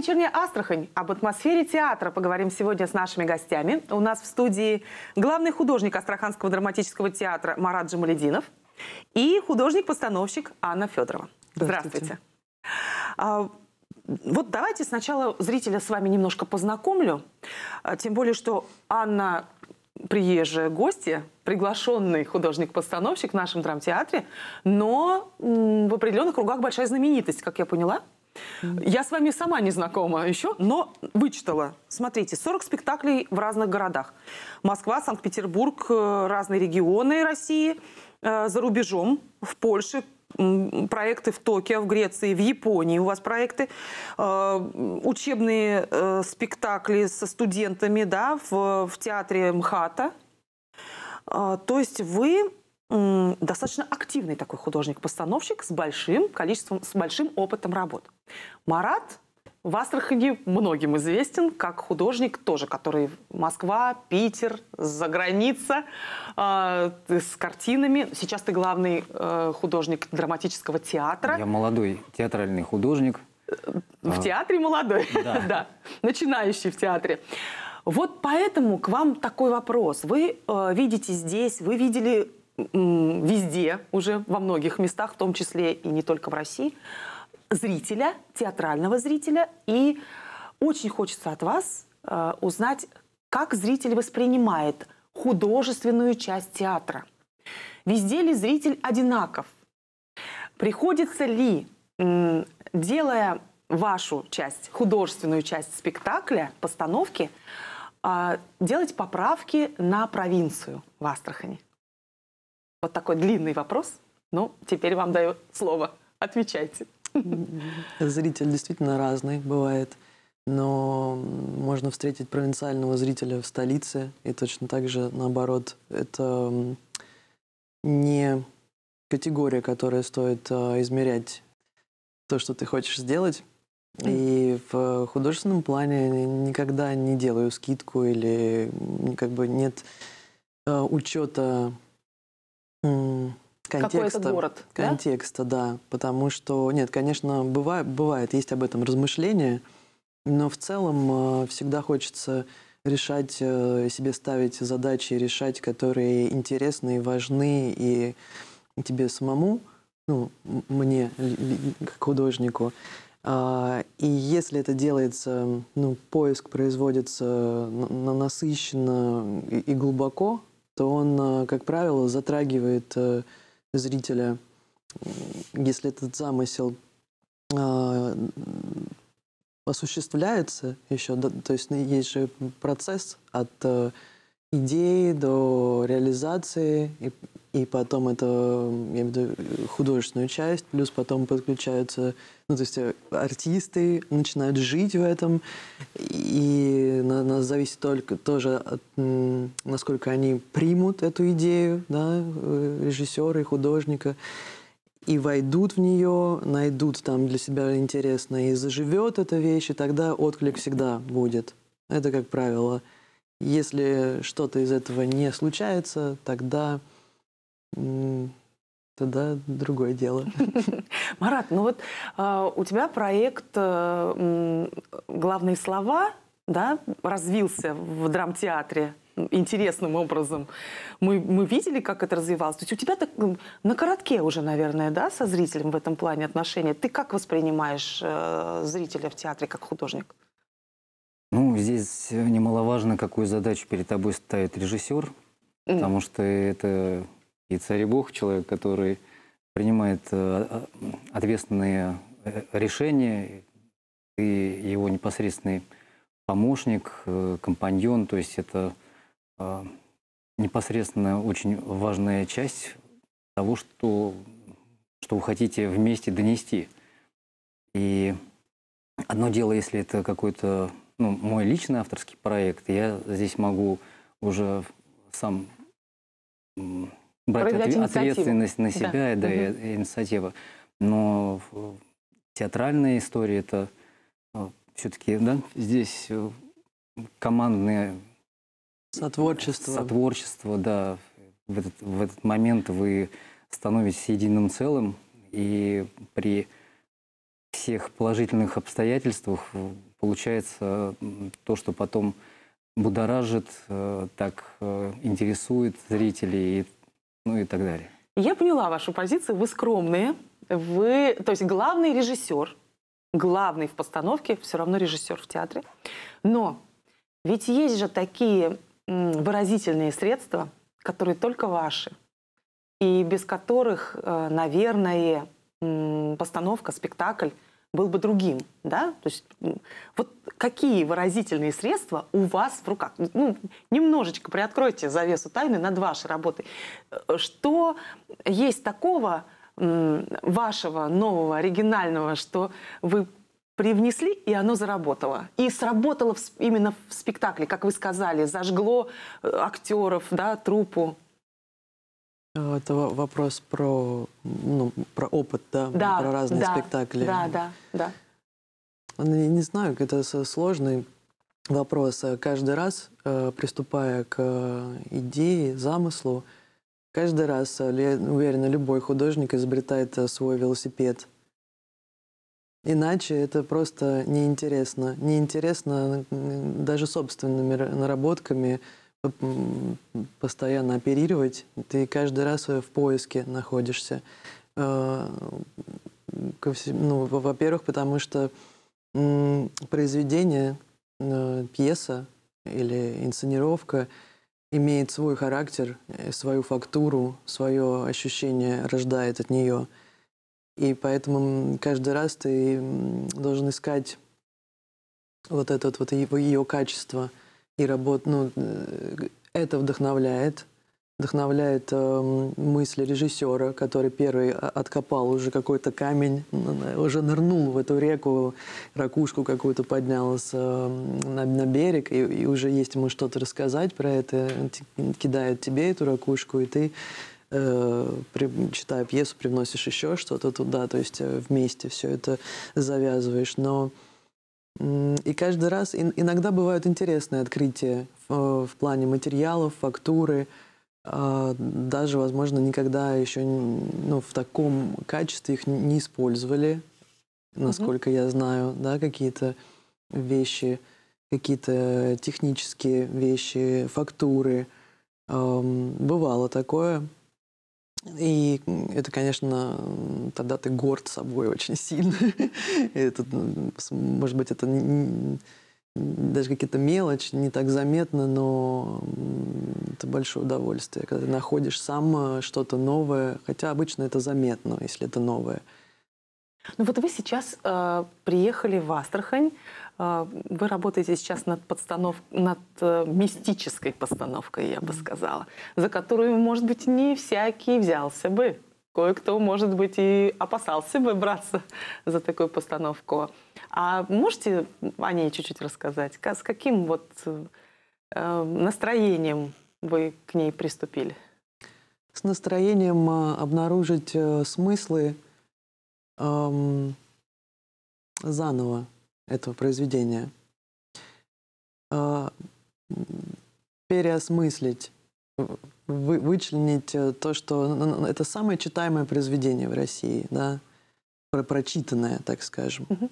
«Вечерняя Астрахань». Об атмосфере театра поговорим сегодня с нашими гостями. У нас в студии главный художник Астраханского драматического театра Марат Джамалединов и художник-постановщик Анна Федорова. Здравствуйте. Здравствуйте. А, вот давайте сначала зрителя с вами немножко познакомлю. А, тем более, что Анна приезжая гостья, приглашенный художник-постановщик в нашем драмтеатре, но в определенных кругах большая знаменитость, как я поняла. Я с вами сама не знакома еще, но вычитала. Смотрите, 40 спектаклей в разных городах. Москва, Санкт-Петербург, э, разные регионы России, э, за рубежом, в Польше, проекты в Токио, в Греции, в Японии у вас проекты, э, учебные спектакли со студентами да, в, в театре МХАТа. То есть вы достаточно активный такой художник-постановщик с большим количеством, с большим опытом работ. Марат в Астрахани многим известен как художник тоже, который Москва, Питер, за граница э, с картинами. Сейчас ты главный э, художник драматического театра. Я молодой театральный художник. В а. театре молодой, да. да, начинающий в театре. Вот поэтому к вам такой вопрос. Вы э, видите здесь, вы видели везде, уже во многих местах, в том числе и не только в России, зрителя, театрального зрителя. И очень хочется от вас э, узнать, как зритель воспринимает художественную часть театра. Везде ли зритель одинаков? Приходится ли, э, делая вашу часть, художественную часть спектакля, постановки, э, делать поправки на провинцию в Астрахани? Вот такой длинный вопрос. Ну, теперь вам даю слово. Отвечайте. М-м-м. Зритель действительно разный бывает. Но можно встретить провинциального зрителя в столице. И точно так же, наоборот, это не категория, которая стоит а, измерять то, что ты хочешь сделать. И в художественном плане никогда не делаю скидку или как бы нет а, учета Контекста, Какой это город? Контекста, да? да. Потому что, нет, конечно, бывает, бывает, есть об этом размышления, но в целом э, всегда хочется решать, э, себе ставить задачи, решать, которые интересны и важны и тебе самому, ну, мне, как художнику. А, и если это делается, ну, поиск производится э, на насыщенно и глубоко, то он, э, как правило, затрагивает э, зрителя, если этот замысел э, осуществляется еще, то есть ну, есть же процесс от идеи до реализации, и и потом это, я имею в виду, э, художественную часть, плюс потом подключаются, ну, то есть э, артисты начинают жить в этом, и на нас зависит только тоже, от, насколько они примут эту идею, да, э, режиссера и художника, и войдут в нее, найдут там для себя интересное, и заживет эта вещь, и тогда отклик всегда будет. Это как правило. Если что-то из этого не случается, тогда Тогда другое дело. Марат, ну вот а, у тебя проект э, «Главные слова» да, развился в драмтеатре интересным образом. Мы, мы видели, как это развивалось. То есть у тебя так, на коротке уже, наверное, да, со зрителем в этом плане отношения. Ты как воспринимаешь э, зрителя в театре как художник? Ну, здесь немаловажно, какую задачу перед тобой ставит режиссер, mm. потому что это и царь и Бог, человек, который принимает э, ответственные э, решения, и его непосредственный помощник, э, компаньон, то есть это непосредственно очень важная часть того, что, что вы хотите вместе донести. И одно дело, если это какой-то ну, мой личный авторский проект, я здесь могу уже сам брать отв... ответственность на себя, да, да угу. и, и инициатива. Но театральная история это э, все-таки, да, здесь э, командное сотворчество, сотворчество, да. В этот, в этот момент вы становитесь единым целым, и при всех положительных обстоятельствах э, получается то, что потом будоражит, так интересует зрителей, и ну и так далее. Я поняла вашу позицию. Вы скромные. Вы, то есть главный режиссер, главный в постановке, все равно режиссер в театре. Но ведь есть же такие выразительные средства, которые только ваши, и без которых, э, наверное, постановка, спектакль – был бы другим, да? То есть вот какие выразительные средства у вас в руках? Ну, немножечко приоткройте завесу тайны над вашей работой. Э, что есть такого вашего нового, оригинального, что вы привнесли, и оно заработало. И сработало именно в спектакле, как вы сказали, зажгло э, актеров, да, трупу. Э, это вопрос про, ну, про опыт, да? да про разные да, спектакли. Да, да, да. Не, ну, не знаю, это сложный вопрос. Э, каждый раз, э, приступая к идее, замыслу, каждый раз, я любой художник изобретает свой велосипед. Иначе это просто неинтересно. Неинтересно даже собственными наработками – постоянно оперировать, ты каждый раз в поиске находишься. Э, ну, во-первых, потому что произведение, э, пьеса или инсценировка имеет свой характер, э, свою фактуру, свое ощущение рождает от нее. И поэтому каждый раз ты должен искать вот это вот его, ее качество – и работ... ну, э, это вдохновляет, вдохновляет э, мысли режиссера, который первый э, откопал уже какой-то камень, уже нырнул в эту реку, ракушку какую-то поднял с, э, на, на берег, и, и уже есть ему что-то рассказать про это, кидает тебе эту ракушку, и ты, э, при, читая пьесу, привносишь еще что-то туда, то есть э, вместе все это завязываешь. Но и каждый раз иногда бывают интересные открытия в плане материалов, фактуры, а, даже, возможно, никогда еще ну, в таком качестве их не использовали, насколько mm-hmm. я знаю, да, какие-то вещи, какие-то технические вещи, фактуры. Бывало такое. И это, конечно, тогда ты горд собой очень сильно. это, может быть, это не, даже какие-то мелочи, не так заметно, но это большое удовольствие, когда ты находишь сам э, что-то новое, хотя обычно это заметно, если это новое. Ну вот вы сейчас э, приехали в Астрахань, а, вы работаете сейчас над, подстанов... над э, мистической постановкой, я бы сказала, за которую, может быть, не всякий взялся бы. Кое-кто, может быть, и опасался бы браться за такую постановку. А можете о ней чуть-чуть рассказать? С каким вот э, настроением вы к ней приступили? С настроением э, обнаружить смыслы эм, заново этого произведения, а, переосмыслить, вы, вычленить э, то, что это самое читаемое произведение в России, да, про прочитанное, так скажем. Угу.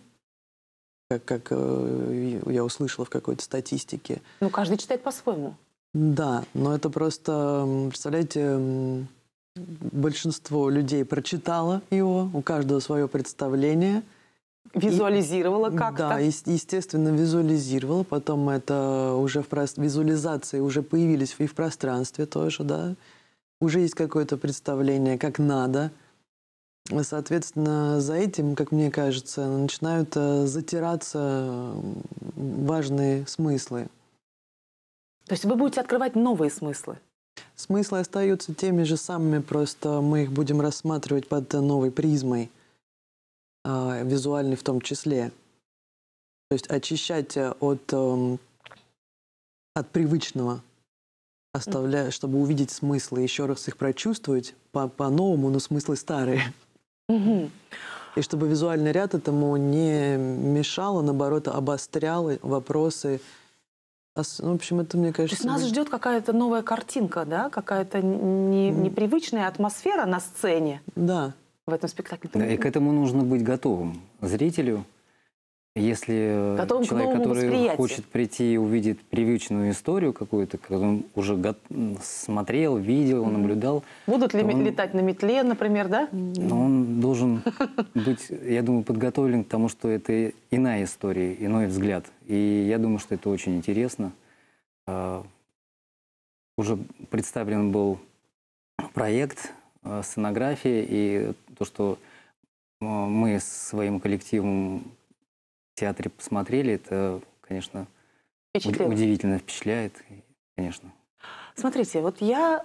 Как, как э, я услышала в какой-то статистике. Ну, каждый читает по-своему. Да, но это просто, представляете, большинство людей прочитало его, у каждого свое представление – Визуализировала как-то? Да, естественно, визуализировала. Потом это уже в про... визуализации уже появились и в пространстве тоже, да. Уже есть какое-то представление, как надо. Соответственно, за этим, как мне кажется, начинают э, затираться важные смыслы. То есть вы будете открывать новые смыслы? Смыслы остаются теми же самыми, просто мы их будем рассматривать под э, новой призмой – а, визуальный в том числе. То есть очищать э, от, эм, от привычного, оставляя, чтобы увидеть смыслы, еще раз их прочувствовать по-новому, но смыслы старые. Угу. И чтобы визуальный ряд этому не мешал, а наоборот обострял вопросы. А ну, в общем, это, мне кажется... То есть нас мы... ждет какая-то новая картинка, да? Какая-то не, непривычная атмосфера на сцене. Да в этом спектакле. Да, и к этому нужно быть готовым зрителю. Если э, готовым человек, который хочет прийти и увидит привычную историю какую-то, которую он уже го- смотрел, видел, mm-hmm. наблюдал. Будут ли он, летать на метле, например, да? Но он должен быть, я думаю, подготовлен к тому, что это иная история, иной взгляд. И я думаю, что это очень интересно. А, уже представлен был проект Э, сценографии и то, что э, мы с своим коллективом в театре посмотрели, это, конечно, Впечатлило. удивительно впечатляет, конечно. Смотрите, вот я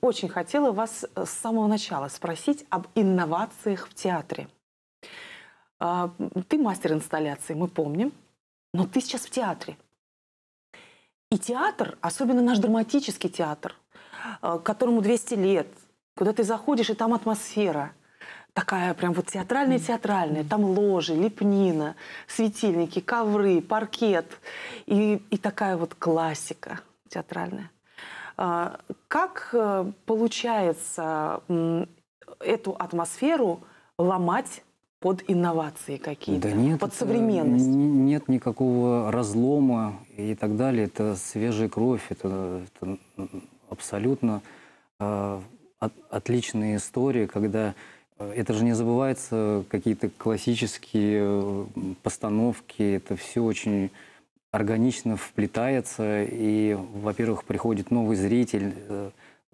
очень хотела вас э, с самого начала спросить об инновациях в театре. А, ты мастер инсталляции, мы помним, но ты сейчас в театре. И театр, особенно наш драматический театр, которому 200 лет, куда ты заходишь, и там атмосфера такая прям вот театральная-театральная. Там ложи, лепнина, светильники, ковры, паркет. И, и такая вот классика театральная. А, как э, получается эту атмосферу ломать под инновации какие-то, да нет, под э, современность? Нет никакого разлома и так далее. Это свежая кровь, это, это абсолютно а, от, отличные истории, когда э, это же не забывается какие-то классические э, постановки, это все очень органично вплетается, и, во-первых, приходит новый зритель э,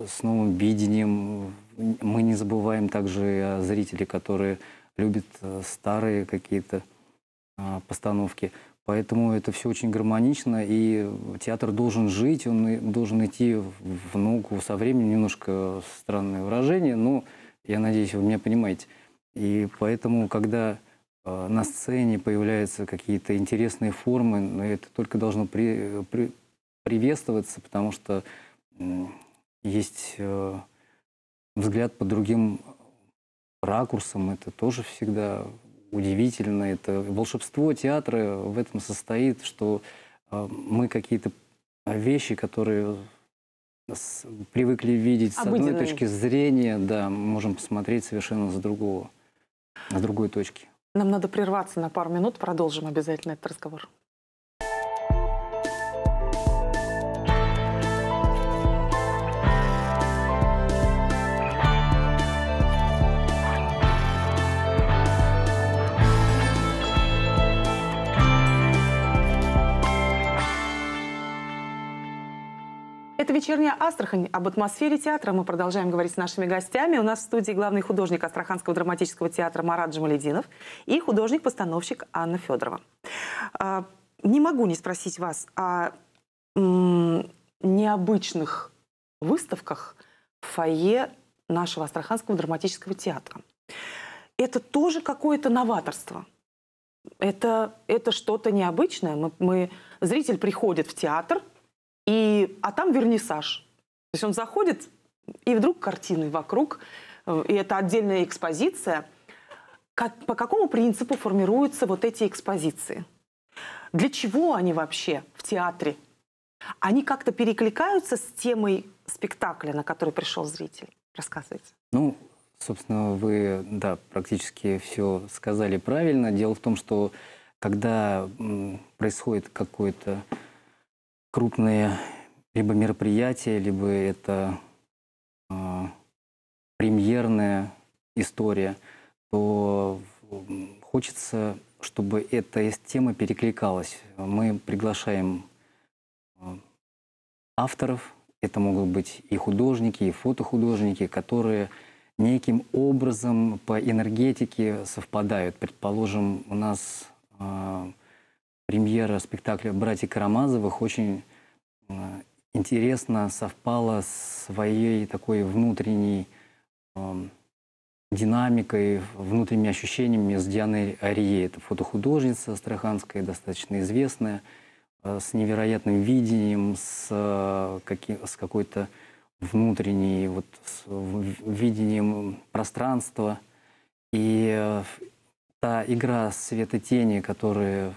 с новым видением. Мы не забываем также о зрителе, которые любят старые какие-то а, постановки. Поэтому это все очень гармонично, и театр должен жить, он должен идти в ногу со временем. Немножко странное выражение, но я надеюсь, вы меня понимаете. И поэтому, когда э, на сцене появляются какие-то интересные формы, но это только должно при, при, приветствоваться, потому что есть э, взгляд под другим ракурсом, это тоже всегда удивительно. Это волшебство театра в этом состоит, что э, мы какие-то вещи, которые привыкли видеть Обыденные. с одной точки зрения, да, можем посмотреть совершенно с другого, с другой точки. Нам надо прерваться на пару минут, продолжим обязательно этот разговор. «Вечерняя Астрахань». Об атмосфере театра мы продолжаем говорить с нашими гостями. У нас в студии главный художник Астраханского драматического театра Марат Джамалединов и художник-постановщик Анна Федорова. А, не могу не спросить вас о необычных выставках в фойе нашего Астраханского драматического театра. Это тоже какое-то новаторство. Это, это что-то необычное. Мы, мы, зритель приходит в театр – и, а там вернисаж. То есть он заходит, и вдруг картины вокруг, э, и это отдельная экспозиция. Как, по какому принципу формируются вот эти экспозиции? Для чего они вообще в театре? Они как-то перекликаются с темой спектакля, на который пришел зритель? Рассказывайте. Ну, собственно, вы, да, практически все сказали правильно. Дело в том, что когда происходит какое-то крупные либо мероприятия, либо это э, премьерная история, то хочется, чтобы эта тема перекликалась. Мы приглашаем а, авторов, это могут быть и художники, и фотохудожники, которые неким образом по энергетике совпадают. Предположим, у нас э, премьера спектакля «Братья Карамазовых» очень э, интересно совпала с своей такой внутренней эм, динамикой, внутренними ощущениями с Дианой Арией, Это фотохудожница астраханская, достаточно известная, э, с невероятным видением, с, э, с какой-то внутренней вот, с видением пространства. И э, та игра света тени, которая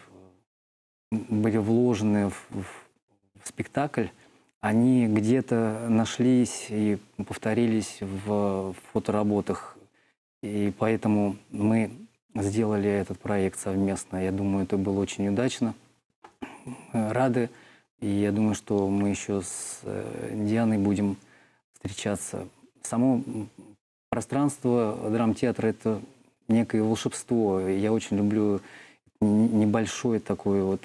были вложены в, в, в спектакль, они где-то нашлись и повторились в, в фотоработах. И поэтому мы сделали этот проект совместно. Я думаю, это было очень удачно. Рады. И я думаю, что мы еще с э, Дианой будем встречаться. Само пространство драмтеатра — это некое волшебство. Я очень люблю небольшое такое вот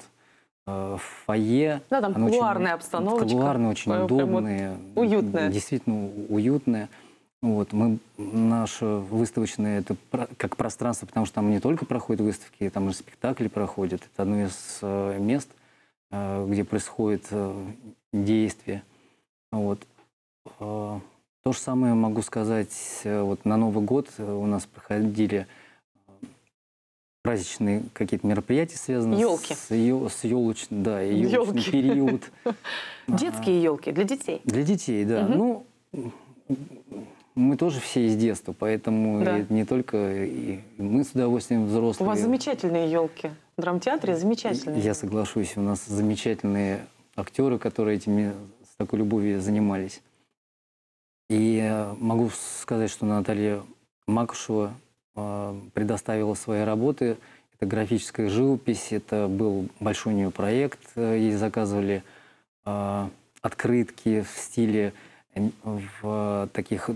Э, в фойе. Да, там кулуарная очень, обстановочка. очень Прямо удобные. Вот уютная. Действительно уютная. Вот, мы, наше выставочное, это как пространство, потому что там не только проходят выставки, там и спектакли проходят. Это одно из э, мест, э, где происходит действие. Вот. То же самое могу сказать, вот на Новый год у нас проходили праздничные какие-то мероприятия связаны елки. с, ел, с елочным, да, елки. период. Детские елки для детей. Для детей, да. Ну, мы тоже все из детства, поэтому не только мы с удовольствием взрослые. У вас замечательные елки. В драмтеатре замечательные. Я соглашусь, у нас замечательные актеры, которые этими с такой любовью занимались. И э, могу сказать, что Наталья Макушева а, предоставила свои работы. Это графическая живопись, это был большой у нее проект. Э, ей заказывали а, открытки в стиле в таких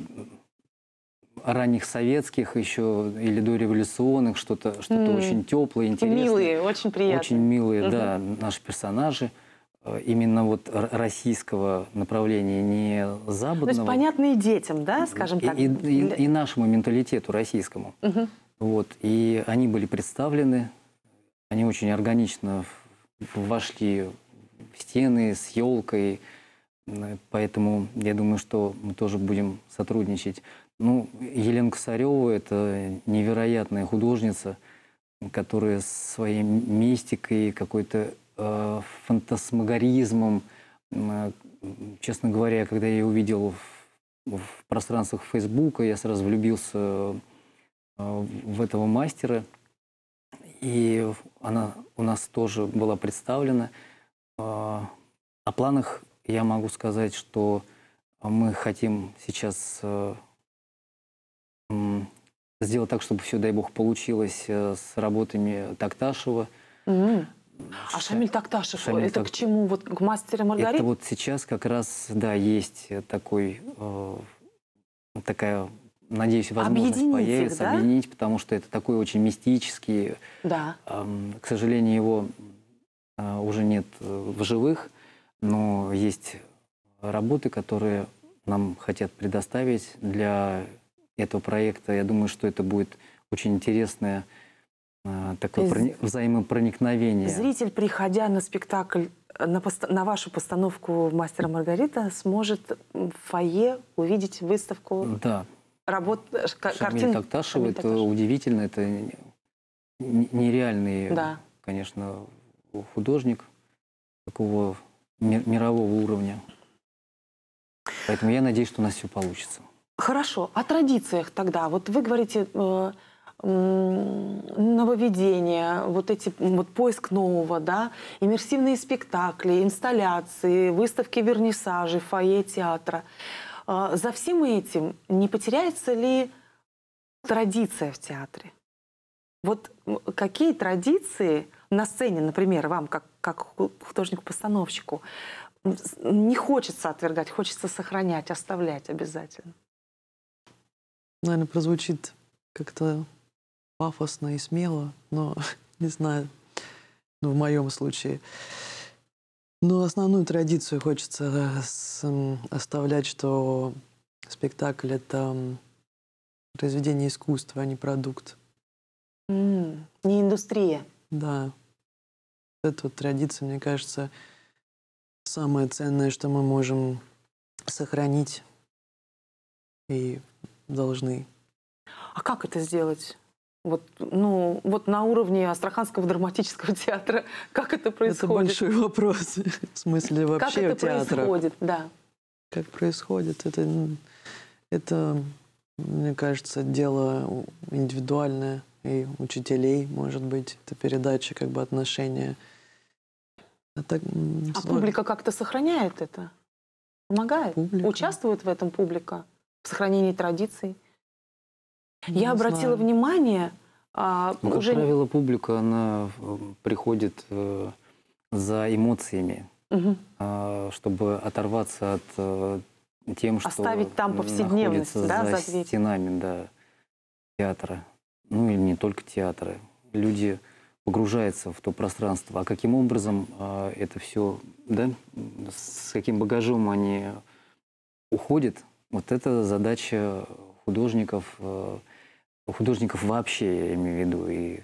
ранних советских еще или дореволюционных, что-то что, -то, что -то mm. очень теплое, интересное. Милые, очень приятные. Очень милые, угу. да, наши персонажи – Э, именно вот российского направления, не западного. Ну, то есть понятно и детям, да, скажем так? И, и, и нашему менталитету российскому. Угу. Вот, и они были представлены, они очень органично вошли в стены с елкой, поэтому я думаю, что мы тоже будем сотрудничать. Ну, Елена Косарева – это невероятная художница, которая своей мистикой, какой-то Э, фантасмагоризмом. Э, честно говоря, когда я ее увидел в, в пространствах Фейсбука, я сразу влюбился э, в этого мастера. И она у нас тоже была представлена. о планах я могу сказать, что мы хотим сейчас сделать так, чтобы все, дай бог, получилось с работами Такташева. Mm-hmm. Ну, а Шамиль Такташев, Шамиль это так... к чему? Вот к мастеру Маргарите? Это вот сейчас как раз, да, есть э, такой, э, такая, надеюсь, возможность объединить появится, их, да? объединить, потому что это такой очень мистический. Да. Э, к сожалению, его э, уже нет э, в живых, но есть работы, которые нам хотят предоставить для этого проекта. Я думаю, что это будет очень интересная такое прони- взаимопроникновение. Зритель, приходя на спектакль, э, на, пост- на вашу постановку «Мастера Маргарита» сможет в фойе увидеть выставку да. работ, э, картин. Такташева, это Такташев. удивительно, это нереальный, да. конечно, художник такого мирового уровня. Поэтому я надеюсь, что у нас все получится. Хорошо. О традициях тогда. Вот вы говорите, э, нововведения, вот эти вот поиск нового, да, иммерсивные спектакли, инсталляции, выставки вернисажи, фойе театра. А, за всем этим не потеряется ли традиция в театре? Вот какие традиции на сцене, например, вам, как, как художнику-постановщику, не хочется отвергать, хочется сохранять, оставлять обязательно? Наверное, прозвучит как-то пафосно и смело, но не знаю, ну, в моем случае. Но основную традицию хочется э, оставлять, что спектакль — это произведение искусства, а не продукт. Mm, не индустрия. Да. Эта вот традиция, мне кажется, самое ценное, что мы можем сохранить и должны. А как это сделать? Вот, ну, вот на уровне Астраханского драматического театра, как это происходит? Это большой вопрос. В смысле вообще театра. Как это театра. происходит, да. Как происходит? Это, ну, это, мне кажется, дело индивидуальное и учителей, может быть, это передача как бы отношения. А, так, а публика как-то сохраняет это? Помогает? Публика. Участвует в этом публика? В сохранении традиций? Не я обратила знаю. внимание... А, ну, уже... правило, публика, она э, приходит э, за эмоциями, угу. э, чтобы оторваться от э, тем, что Оставить там повседневность, да, за, за стенами да, театра. Ну или не только театра. Люди погружается в то пространство, а каким образом э, это все, да, с каким багажом они уходят, вот это задача художников, э, художников вообще, я имею в виду, и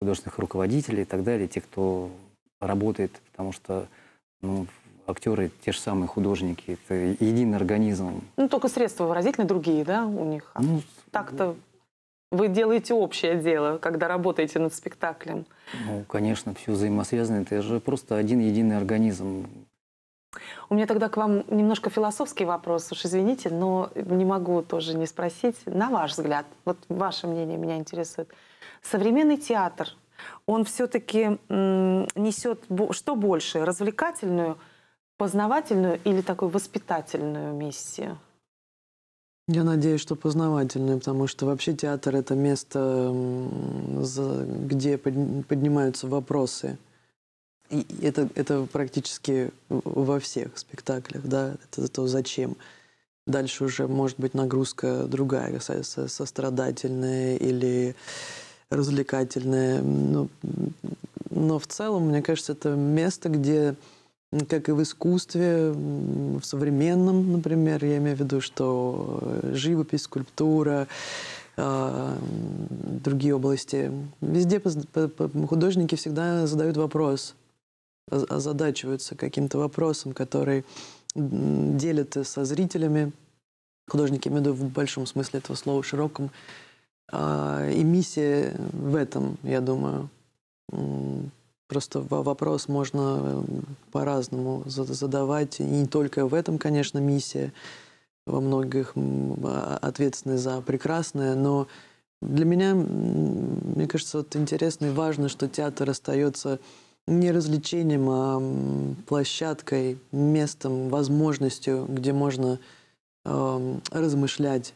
художественных руководителей и так далее, тех, кто работает, потому что ну, актеры те же самые художники, это единый организм. Ну, только средства выразительные другие, да, у них? Ну, Так-то вы делаете общее дело, когда работаете над спектаклем. Ну, конечно, все взаимосвязано. Это же просто один единый организм. У меня тогда к вам немножко философский вопрос, уж извините, но не могу тоже не спросить. На ваш взгляд, вот ваше мнение меня интересует. Современный театр, он все-таки несет что больше, развлекательную, познавательную или такую воспитательную миссию? Я надеюсь, что познавательную, потому что вообще театр — это место, где поднимаются вопросы – это, это практически во всех спектаклях, да, это то зачем. Дальше уже может быть нагрузка другая, сострадательная или развлекательная. Ну, но в целом, мне кажется, это место, где, как и в искусстве, в современном, например, я имею в виду, что живопись, скульптура, а, другие области. Везде художники всегда задают вопрос, озадачиваются каким-то вопросом, который делят со зрителями. Художники, я имею в виду в большом смысле этого слова, широком. А, и миссия в этом, я думаю. Просто вопрос можно э, по-разному задавать. И не только в этом, конечно, миссия. Во многих а, ответственны за прекрасное, но для меня, мне кажется, вот интересно и важно, что театр остается не развлечением, а площадкой, местом, возможностью, где можно э, размышлять,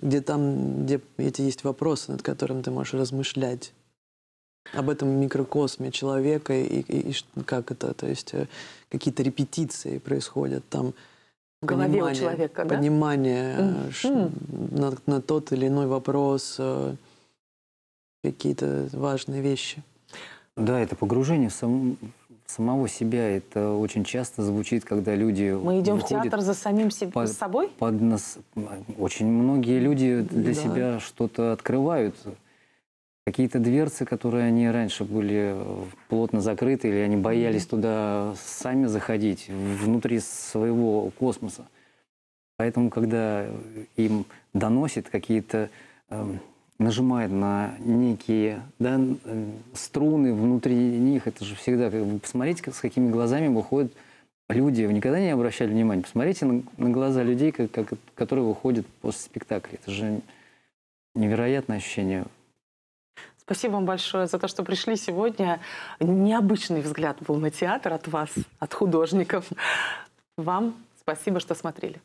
где там, где эти есть вопросы, над которым ты можешь размышлять об этом микрокосме человека и, и, и как это, то есть э, какие-то репетиции происходят там. В голове понимание, у человека, да? Понимание mm. -hmm. на, на тот или иной вопрос, э, какие-то важные вещи. Да, это погружение в, сам, в самого себя. Это очень часто звучит, когда люди Мы идем в театр за самим себе, под, собой? Под нас. Очень многие люди для да. себя что-то открывают. Какие-то дверцы, которые они раньше были э, плотно закрыты, или они боялись mm -hmm. туда сами заходить, внутри своего космоса. Поэтому, когда э, им доносят какие-то э, нажимает на некие да, струны внутри них. Это же всегда, как вы посмотрите, с какими глазами выходят люди. Вы никогда не обращали внимания? Посмотрите на, на глаза людей, как, как, которые выходят после спектакля. Это же невероятное ощущение. Спасибо вам большое за то, что пришли сегодня. Необычный взгляд был на театр от вас, от художников. Вам спасибо, что смотрели.